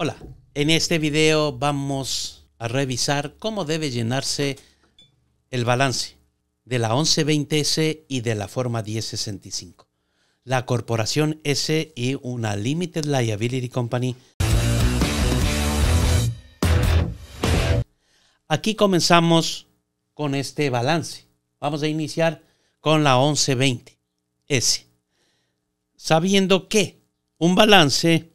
Hola, en este video vamos a revisar cómo debe llenarse el balance de la 1120S y de la forma 1065. La corporación S y una Limited Liability Company. Aquí comenzamos con este balance. Vamos a iniciar con la 1120S. Sabiendo que un balance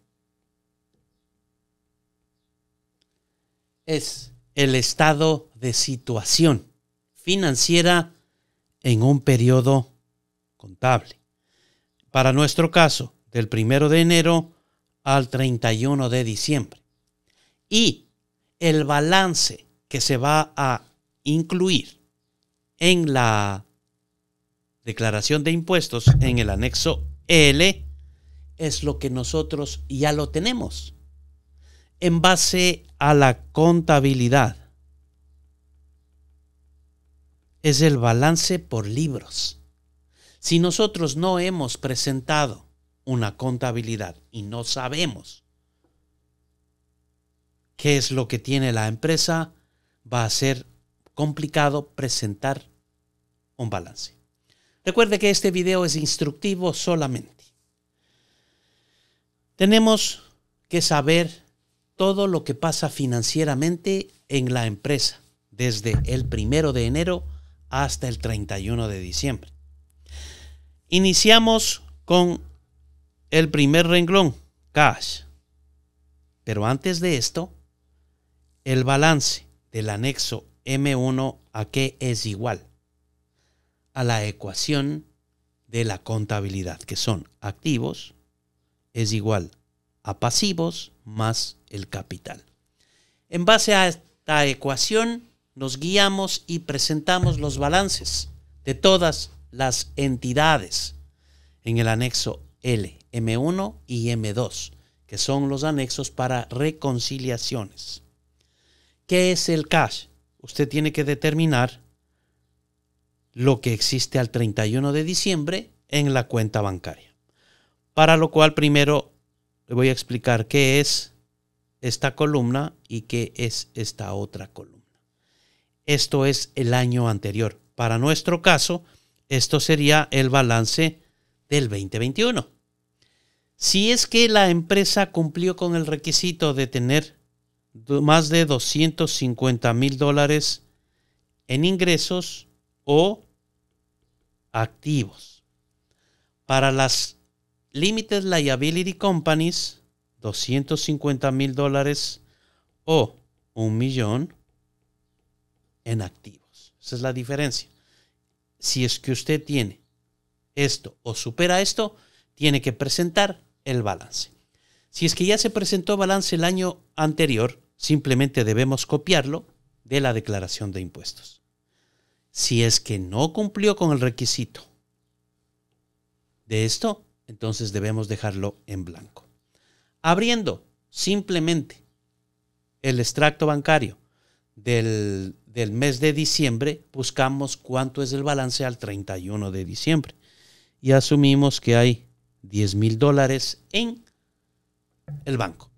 es el estado de situación financiera en un periodo contable. Para nuestro caso, del primero de enero al 31 de diciembre. Y el balance que se va a incluir en la declaración de impuestos en el anexo L es lo que nosotros ya lo tenemos en base a la contabilidad. Es el balance por libros. Si nosotros no hemos presentado una contabilidad y no sabemos qué es lo que tiene la empresa, va a ser complicado presentar un balance. Recuerde que este video es instructivo solamente. Tenemos que saber todo lo que pasa financieramente en la empresa, desde el primero de enero hasta el 31 de diciembre. Iniciamos con el primer renglón, cash. Pero antes de esto, el balance del anexo M1 a qué es igual a la ecuación de la contabilidad, que son activos es igual a pasivos más el capital. En base a esta ecuación nos guiamos y presentamos los balances de todas las entidades en el anexo L, M1 y M2, que son los anexos para reconciliaciones. ¿Qué es el cash? Usted tiene que determinar lo que existe al 31 de diciembre en la cuenta bancaria. Para lo cual primero le voy a explicar qué es esta columna y qué es esta otra columna. Esto es el año anterior. Para nuestro caso, esto sería el balance del 2021. Si es que la empresa cumplió con el requisito de tener más de 250 mil dólares en ingresos o activos. Para las Limited Liability Companies, 250 mil dólares o un millón en activos. Esa es la diferencia. Si es que usted tiene esto o supera esto, tiene que presentar el balance. Si es que ya se presentó balance el año anterior, simplemente debemos copiarlo de la declaración de impuestos. Si es que no cumplió con el requisito de esto, entonces debemos dejarlo en blanco abriendo simplemente el extracto bancario del, mes de diciembre, buscamos cuánto es el balance al 31 de diciembre y asumimos que hay 10 mil dólares en el banco.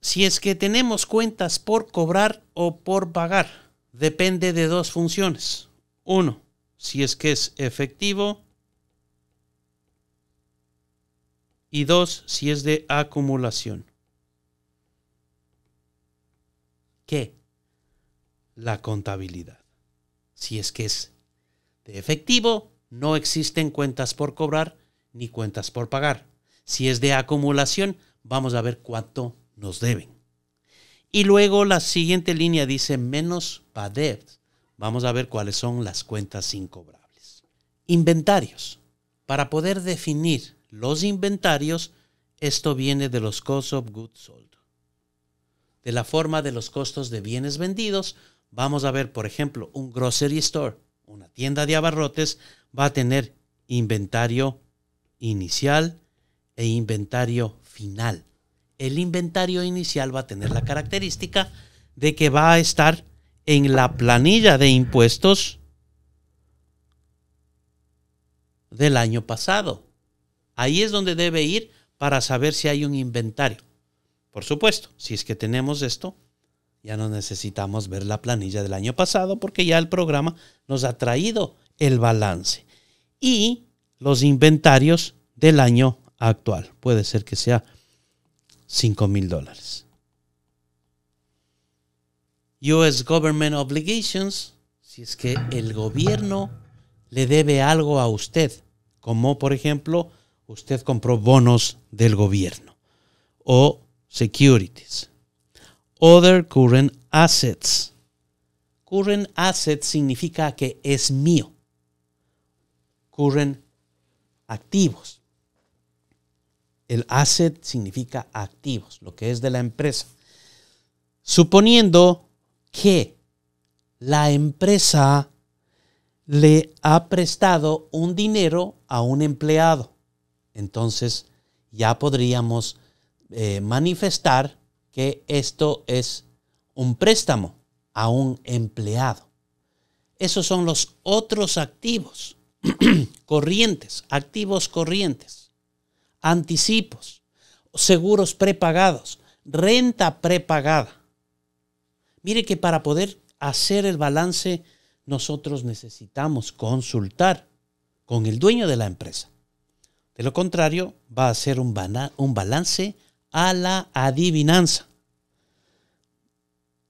Si es que tenemos cuentas por cobrar o por pagar, depende de dos funciones. Uno, si es que es efectivo y dos, si es de acumulación. ¿Qué? La contabilidad. Si es que es de efectivo, no existen cuentas por cobrar ni cuentas por pagar. Si es de acumulación, vamos a ver cuánto nos deben. Y luego la siguiente línea dice menos PADEV. Vamos a ver cuáles son las cuentas incobrables. Inventarios. Para poder definir los inventarios, esto viene de los Costs of goods sold. De la forma de los costos de bienes vendidos, vamos a ver, por ejemplo, un grocery store, una tienda de abarrotes, va a tener inventario inicial e inventario final. El inventario inicial va a tener la característica de que va a estar en la planilla de impuestos del año pasado. Ahí es donde debe ir para saber si hay un inventario. Por supuesto, si es que tenemos esto, ya no necesitamos ver la planilla del año pasado porque ya el programa nos ha traído el balance y los inventarios del año actual. Puede ser que sea cinco mil dólares. US Government Obligations, si es que el gobierno le debe algo a usted, como por ejemplo usted compró bonos del gobierno o securities. Other current assets. Current assets significa que es mío. Current activos. El asset significa activos, lo que es de la empresa. Suponiendo que la empresa le ha prestado un dinero a un empleado entonces ya podríamos eh, manifestar que esto es un préstamo a un empleado. Esos son los otros activos corrientes, activos corrientes, anticipos, seguros prepagados, renta prepagada. Mire que para poder hacer el balance nosotros necesitamos consultar con el dueño de la empresa. De lo contrario, va a ser un, balance a la adivinanza.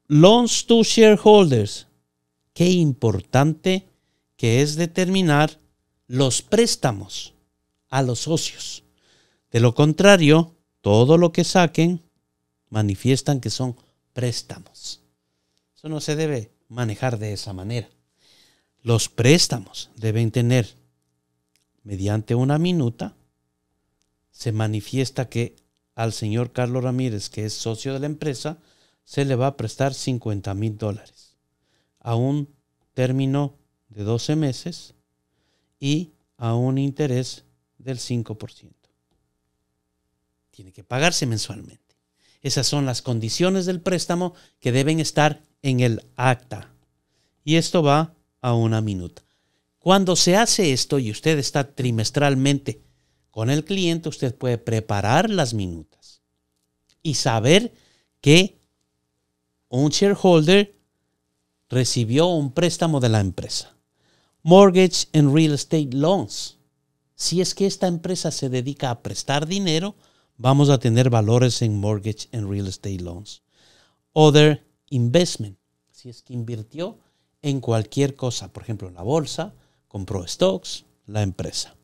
Loans to shareholders. Qué importante que es determinar los préstamos a los socios. De lo contrario, todo lo que saquen manifiestan que son préstamos. Eso no se debe manejar de esa manera. Los préstamos deben tener, mediante una minuta, se manifiesta que al señor Carlos Ramírez, que es socio de la empresa, se le va a prestar 50 mil dólares a un término de 12 meses y a un interés del 5%. Tiene que pagarse mensualmente. Esas son las condiciones del préstamo que deben estar en el acta. Y esto va a una minuta. Cuando se hace esto y usted está trimestralmente con el cliente usted puede preparar las minutas y saber que un shareholder recibió un préstamo de la empresa. Mortgage and Real Estate Loans. Si es que esta empresa se dedica a prestar dinero, vamos a tener valores en Mortgage and Real Estate Loans. Other Investment. Si es que invirtió en cualquier cosa, por ejemplo, en la bolsa, compró stocks, la empresa.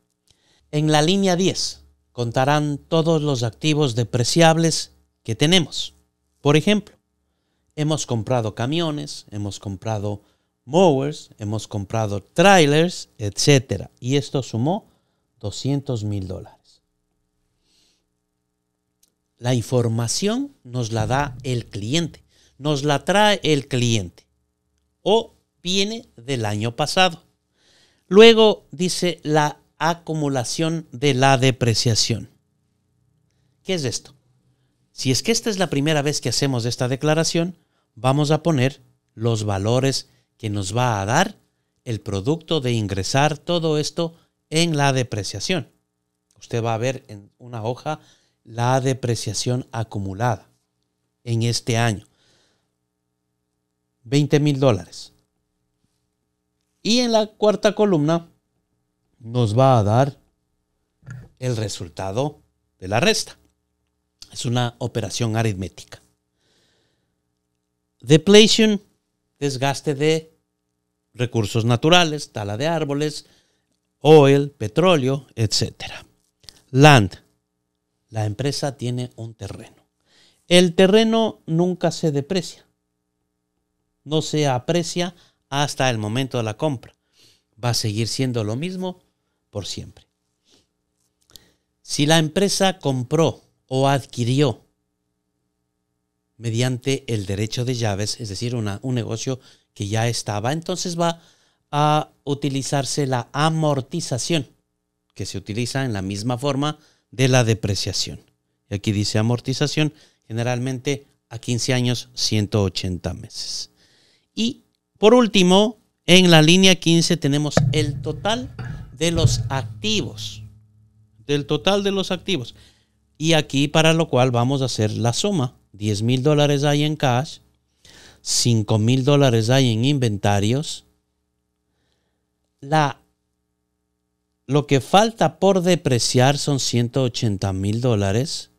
En la línea 10 contarán todos los activos depreciables que tenemos. Por ejemplo, hemos comprado camiones, hemos comprado mowers, hemos comprado trailers, etc. Y esto sumó 200 mil dólares. La información nos la da el cliente, nos la trae el cliente o viene del año pasado. Luego dice la acumulación de la depreciación. ¿Qué es esto? Si es que esta es la primera vez que hacemos esta declaración, vamos a poner los valores que nos va a dar el producto de ingresar todo esto en la depreciación. Usted va a ver en una hoja la depreciación acumulada en este año. 20 mil dólares. Y en la cuarta columna nos va a dar el resultado de la resta. Es una operación aritmética. Depletion, desgaste de recursos naturales, tala de árboles, oil, petróleo, etc. Land, la empresa tiene un terreno. El terreno nunca se deprecia. No se aprecia hasta el momento de la compra. Va a seguir siendo lo mismo por siempre. Si la empresa compró o adquirió mediante el derecho de llaves, es decir, un negocio que ya estaba, entonces va a utilizarse la amortización, que se utiliza en la misma forma de la depreciación. Y aquí dice amortización, generalmente a 15 años, 180 meses. Y por último, en la línea 15 tenemos el total de los activos, del total de los activos. Y aquí para lo cual vamos a hacer la suma. 10 mil dólares hay en cash, 5 mil dólares hay en inventarios. La, lo que falta por depreciar son 180 mil dólares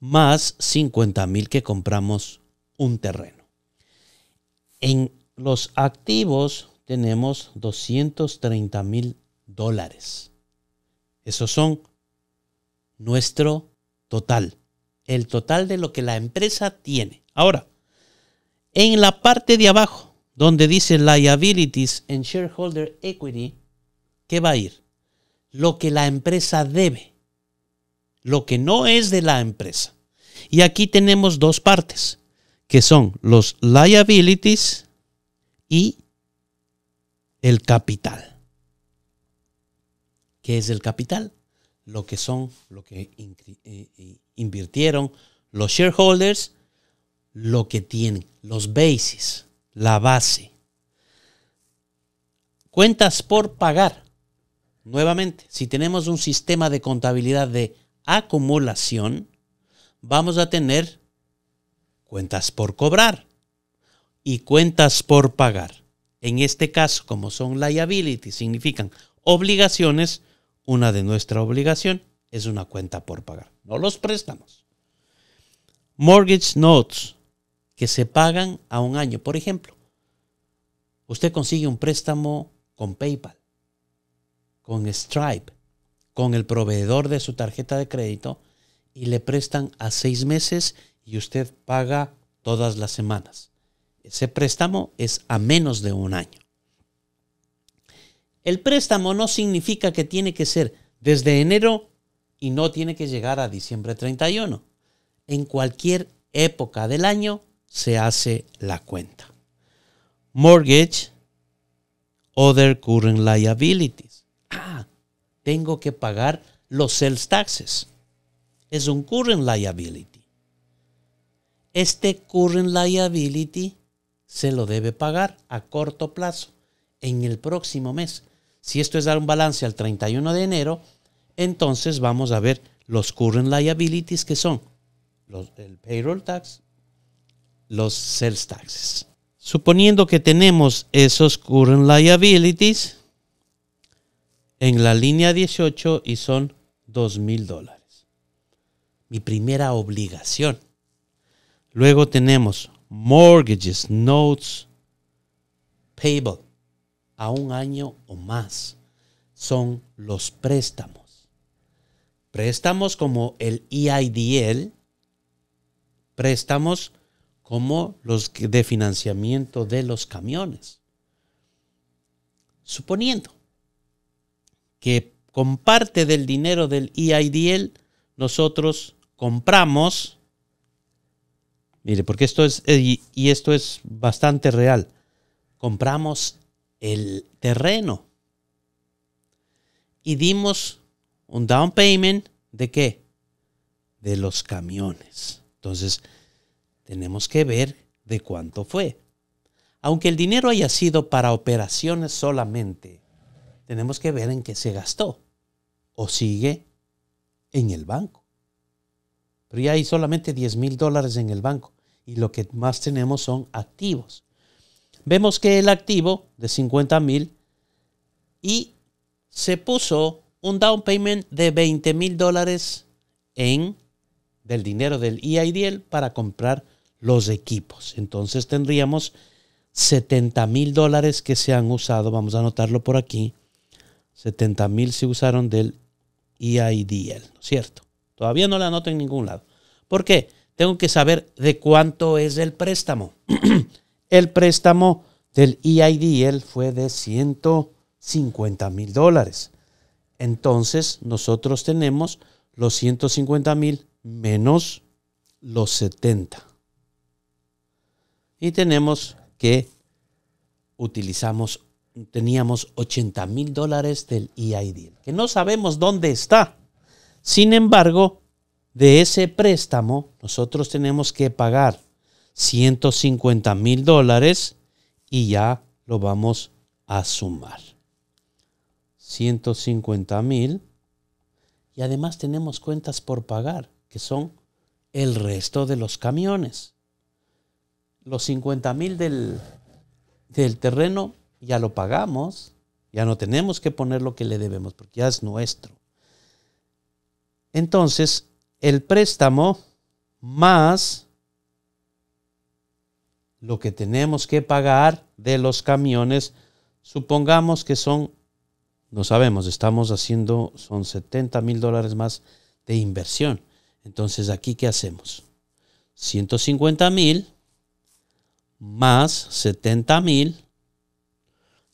más 50 mil que compramos un terreno. En los activos tenemos 230 mil dólares dólares. Esos son nuestro total, el total de lo que la empresa tiene. Ahora, en la parte de abajo, donde dice liabilities en shareholder equity, ¿qué va a ir? Lo que la empresa debe, lo que no es de la empresa. Y aquí tenemos dos partes, que son los liabilities y el capital. ¿Qué es el capital? Lo que son, lo que eh, eh, invirtieron los shareholders, lo que tienen, los bases, la base. Cuentas por pagar. Nuevamente, si tenemos un sistema de contabilidad de acumulación, vamos a tener cuentas por cobrar y cuentas por pagar. En este caso, como son liabilities, significan obligaciones, una de nuestra obligación es una cuenta por pagar, no los préstamos. Mortgage notes que se pagan a un año. Por ejemplo, usted consigue un préstamo con PayPal, con Stripe, con el proveedor de su tarjeta de crédito y le prestan a seis meses y usted paga todas las semanas. Ese préstamo es a menos de un año. El préstamo no significa que tiene que ser desde enero y no tiene que llegar a diciembre 31. En cualquier época del año se hace la cuenta. Mortgage, other current liabilities. Ah, tengo que pagar los sales taxes. Es un current liability. Este current liability se lo debe pagar a corto plazo, en el próximo mes. Si esto es dar un balance al 31 de enero, entonces vamos a ver los current liabilities que son los, el payroll tax, los sales taxes. Suponiendo que tenemos esos current liabilities en la línea 18 y son $2,000. mil dólares. Mi primera obligación. Luego tenemos mortgages, notes, payable a un año o más son los préstamos. Préstamos como el EIDL, préstamos como los de financiamiento de los camiones. Suponiendo que con parte del dinero del EIDL nosotros compramos, mire, porque esto es, y esto es bastante real, compramos el terreno. Y dimos un down payment de qué? De los camiones. Entonces, tenemos que ver de cuánto fue. Aunque el dinero haya sido para operaciones solamente, tenemos que ver en qué se gastó o sigue en el banco. Pero ya hay solamente 10 mil dólares en el banco y lo que más tenemos son activos vemos que el activo de 50 mil y se puso un down payment de 20 mil dólares en del dinero del EIDL para comprar los equipos. Entonces tendríamos 70 mil dólares que se han usado. Vamos a anotarlo por aquí. 70 mil se usaron del EIDL, ¿no es cierto? Todavía no la anoto en ningún lado. ¿Por qué? Tengo que saber de cuánto es el préstamo. El préstamo del EIDL fue de 150 mil dólares. Entonces nosotros tenemos los 150 mil menos los 70. Y tenemos que utilizamos, teníamos 80 mil dólares del EIDL, que no sabemos dónde está. Sin embargo, de ese préstamo nosotros tenemos que pagar 150 mil dólares y ya lo vamos a sumar. 150 mil. Y además tenemos cuentas por pagar, que son el resto de los camiones. Los 50 mil del, del terreno ya lo pagamos, ya no tenemos que poner lo que le debemos, porque ya es nuestro. Entonces, el préstamo más lo que tenemos que pagar de los camiones, supongamos que son, no sabemos, estamos haciendo, son 70 mil dólares más de inversión. Entonces, aquí, ¿qué hacemos? 150 mil más 70 mil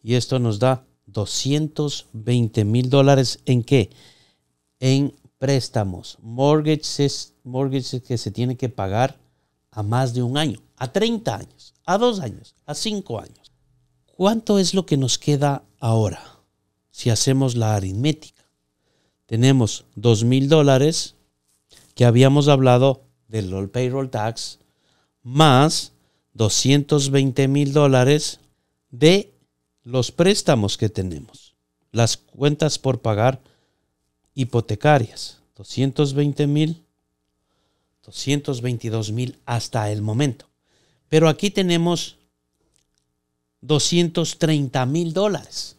y esto nos da 220 mil dólares en qué? En préstamos, mortgages, mortgages que se tiene que pagar a más de un año, a 30 años, a dos años, a cinco años. ¿Cuánto es lo que nos queda ahora? Si hacemos la aritmética, tenemos dos mil dólares que habíamos hablado del Payroll Tax más 220 mil dólares de los préstamos que tenemos, las cuentas por pagar hipotecarias, 220 mil 222 mil hasta el momento. Pero aquí tenemos 230 mil dólares.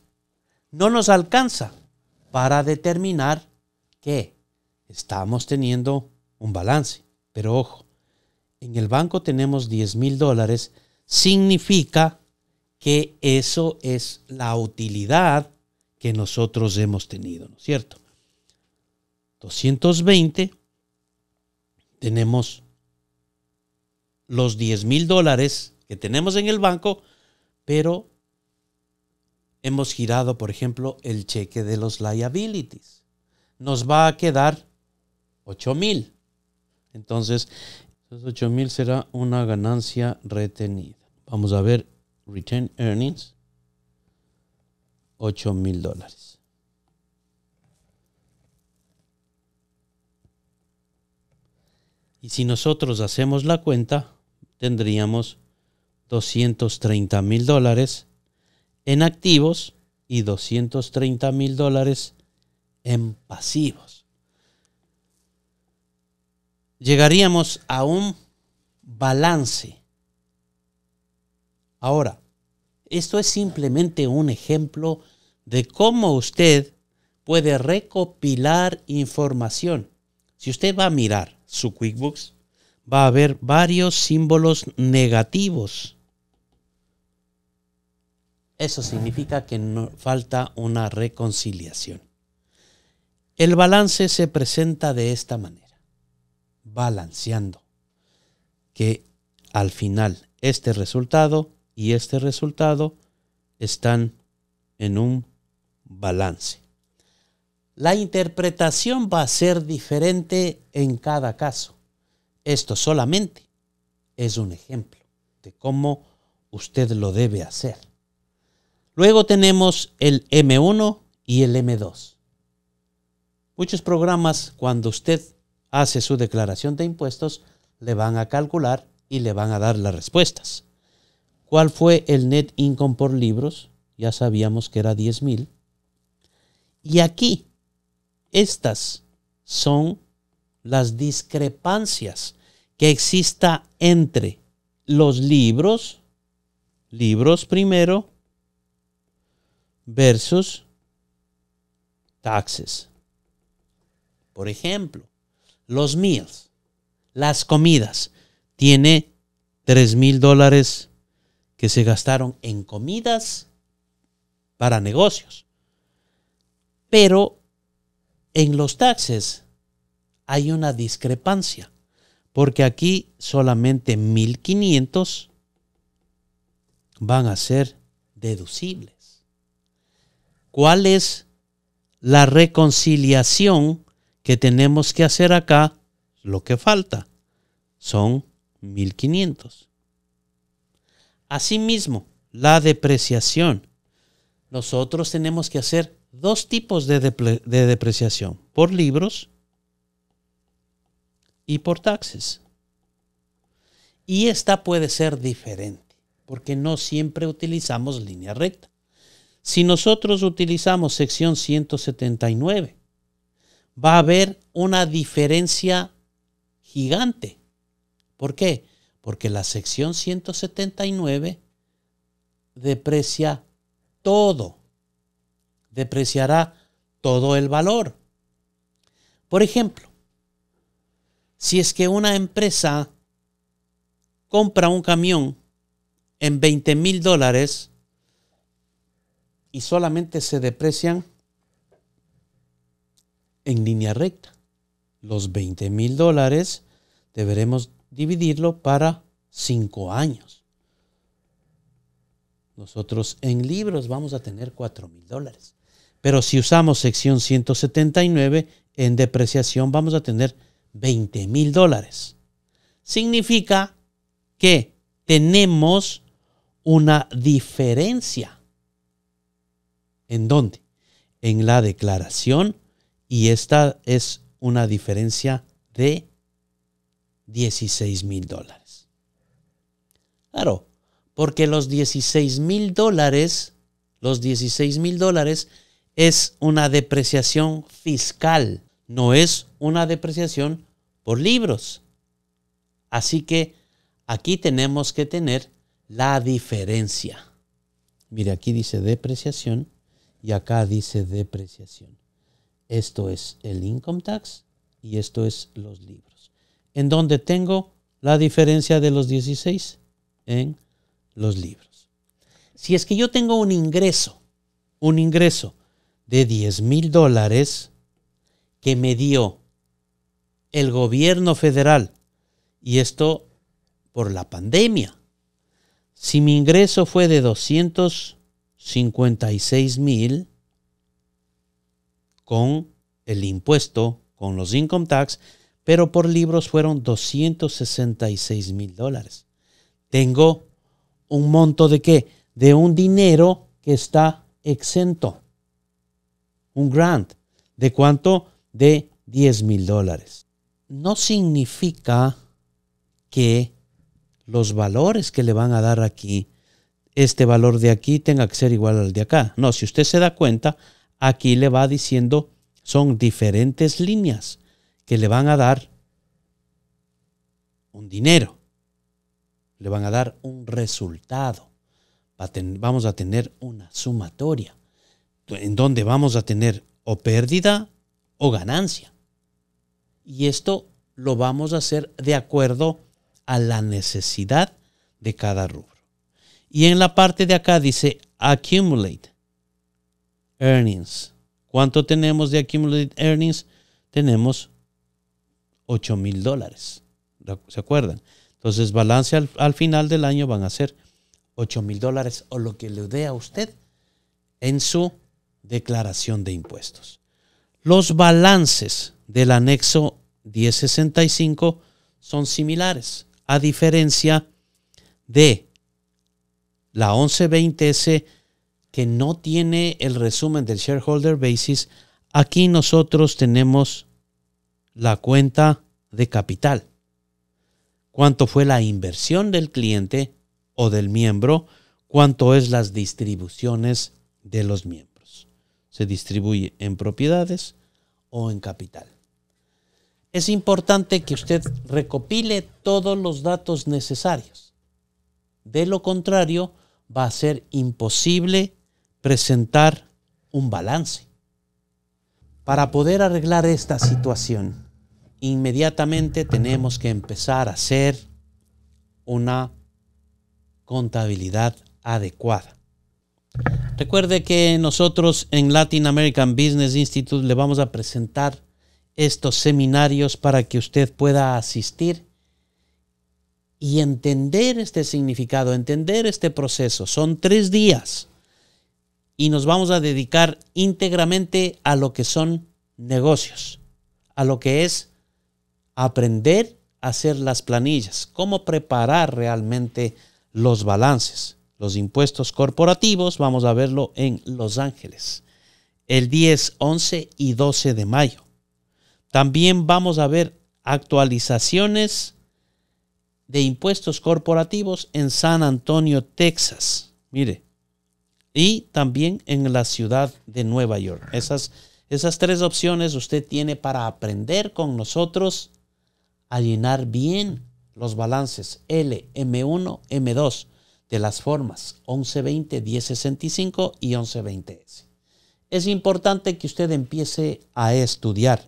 No nos alcanza para determinar que estamos teniendo un balance. Pero ojo, en el banco tenemos 10 mil dólares. Significa que eso es la utilidad que nosotros hemos tenido, ¿no es cierto? 220 tenemos los 10 mil dólares que tenemos en el banco, pero hemos girado, por ejemplo, el cheque de los liabilities. Nos va a quedar 8 mil. Entonces, esos 8 mil será una ganancia retenida. Vamos a ver, return earnings, 8 mil dólares. si nosotros hacemos la cuenta, tendríamos 230 mil dólares en activos y 230 mil dólares en pasivos. Llegaríamos a un balance. Ahora, esto es simplemente un ejemplo de cómo usted puede recopilar información. Si usted va a mirar su QuickBooks, va a haber varios símbolos negativos. Eso significa que falta una reconciliación. El balance se presenta de esta manera, balanceando, que al final este resultado y este resultado están en un balance. La interpretación va a ser diferente en cada caso. Esto solamente es un ejemplo de cómo usted lo debe hacer. Luego tenemos el M1 y el M2. Muchos programas cuando usted hace su declaración de impuestos le van a calcular y le van a dar las respuestas. ¿Cuál fue el net income por libros? Ya sabíamos que era 10.000 mil. Y aquí estas son las discrepancias que exista entre los libros, libros primero, versus taxes. Por ejemplo, los meals, las comidas, tiene 3 mil dólares que se gastaron en comidas para negocios. Pero en los taxes hay una discrepancia, porque aquí solamente 1.500 van a ser deducibles. ¿Cuál es la reconciliación que tenemos que hacer acá? Lo que falta son 1.500. Asimismo, la depreciación. Nosotros tenemos que hacer dos tipos de, depreciación, por libros y por taxes. Y esta puede ser diferente, porque no siempre utilizamos línea recta. Si nosotros utilizamos sección 179, va a haber una diferencia gigante. ¿Por qué? Porque la sección 179 deprecia todo depreciará todo el valor. Por ejemplo, si es que una empresa compra un camión en 20 mil dólares y solamente se deprecian en línea recta. Los 20 mil dólares deberemos dividirlo para 5 años. Nosotros en libros vamos a tener 4 mil dólares. Pero si usamos sección 179 en depreciación, vamos a tener 20 mil dólares. Significa que tenemos una diferencia. ¿En dónde? En la declaración. Y esta es una diferencia de 16 mil dólares. Claro, porque los 16 mil dólares, los 16 mil dólares es una depreciación fiscal, no es una depreciación por libros. Así que aquí tenemos que tener la diferencia. Mire, aquí dice depreciación y acá dice depreciación. Esto es el income tax y esto es los libros. ¿En donde tengo la diferencia de los 16? En los libros. Si es que yo tengo un ingreso, un ingreso de 10 mil dólares que me dio el gobierno federal. Y esto por la pandemia. Si mi ingreso fue de 256 mil con el impuesto, con los income tax, pero por libros fueron 266 mil dólares. Tengo un monto de qué? De un dinero que está exento un grant. ¿De cuánto? De 10 mil dólares. No significa que los valores que le van a dar aquí, este valor de aquí tenga que ser igual al de acá. No, si usted se da cuenta, aquí le va diciendo, son diferentes líneas que le van a dar un dinero, le van a dar un resultado. Vamos a tener una sumatoria en donde vamos a tener o pérdida o ganancia. Y esto lo vamos a hacer de acuerdo a la necesidad de cada rubro. Y en la parte de acá dice accumulate earnings. ¿Cuánto tenemos de accumulate earnings? Tenemos 8 mil dólares. ¿Se acuerdan? Entonces, balance al, al, final del año van a ser 8 mil dólares o lo que le dé a usted en su declaración de impuestos. Los balances del anexo 1065 son similares, a diferencia de la 1120S que no tiene el resumen del shareholder basis. Aquí nosotros tenemos la cuenta de capital. Cuánto fue la inversión del cliente o del miembro, cuánto es las distribuciones de los miembros se distribuye en propiedades o en capital. Es importante que usted recopile todos los datos necesarios. De lo contrario, va a ser imposible presentar un balance. Para poder arreglar esta situación, inmediatamente tenemos que empezar a hacer una contabilidad adecuada. Recuerde que nosotros en Latin American Business Institute le vamos a presentar estos seminarios para que usted pueda asistir y entender este significado, entender este proceso. Son tres días y nos vamos a dedicar íntegramente a lo que son negocios, a lo que es aprender a hacer las planillas, cómo preparar realmente los balances los impuestos corporativos, vamos a verlo en Los Ángeles, el 10, 11 y 12 de mayo. También vamos a ver actualizaciones de impuestos corporativos en San Antonio, Texas. Mire. Y también en la ciudad de Nueva York. Esas, esas tres opciones usted tiene para aprender con nosotros a llenar bien los balances L, M1, M2 de las formas 1120-1065 y 1120S. Es importante que usted empiece a estudiar.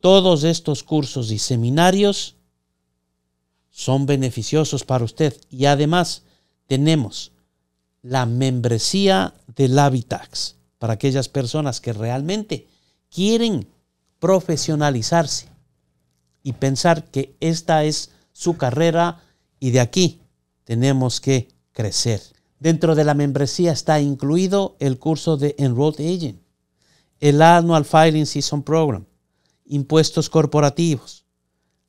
Todos estos cursos y seminarios son beneficiosos para usted y además tenemos la membresía del Habitax para aquellas personas que realmente quieren profesionalizarse y pensar que esta es su carrera y de aquí tenemos que crecer. Dentro de la membresía está incluido el curso de Enrolled Agent, el Annual Filing Season Program, impuestos corporativos,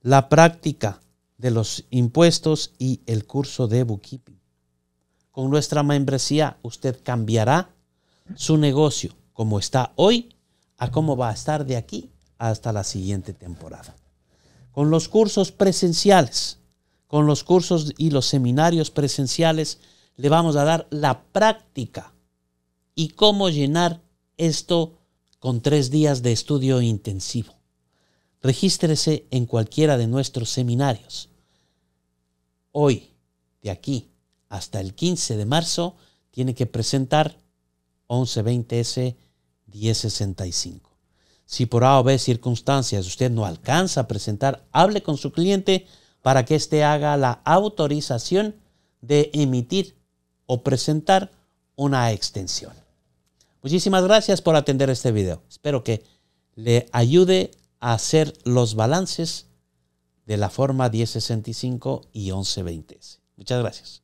la práctica de los impuestos y el curso de bookkeeping. Con nuestra membresía usted cambiará su negocio como está hoy a cómo va a estar de aquí hasta la siguiente temporada. Con los cursos presenciales, con los cursos y los seminarios presenciales, le vamos a dar la práctica y cómo llenar esto con tres días de estudio intensivo. Regístrese en cualquiera de nuestros seminarios. Hoy, de aquí hasta el 15 de marzo, tiene que presentar 1120S 1065. Si por A o B circunstancias usted no alcanza a presentar, hable con su cliente para que éste haga la autorización de emitir o presentar una extensión. Muchísimas gracias por atender este video. Espero que le ayude a hacer los balances de la forma 1065 y 1120 Muchas gracias.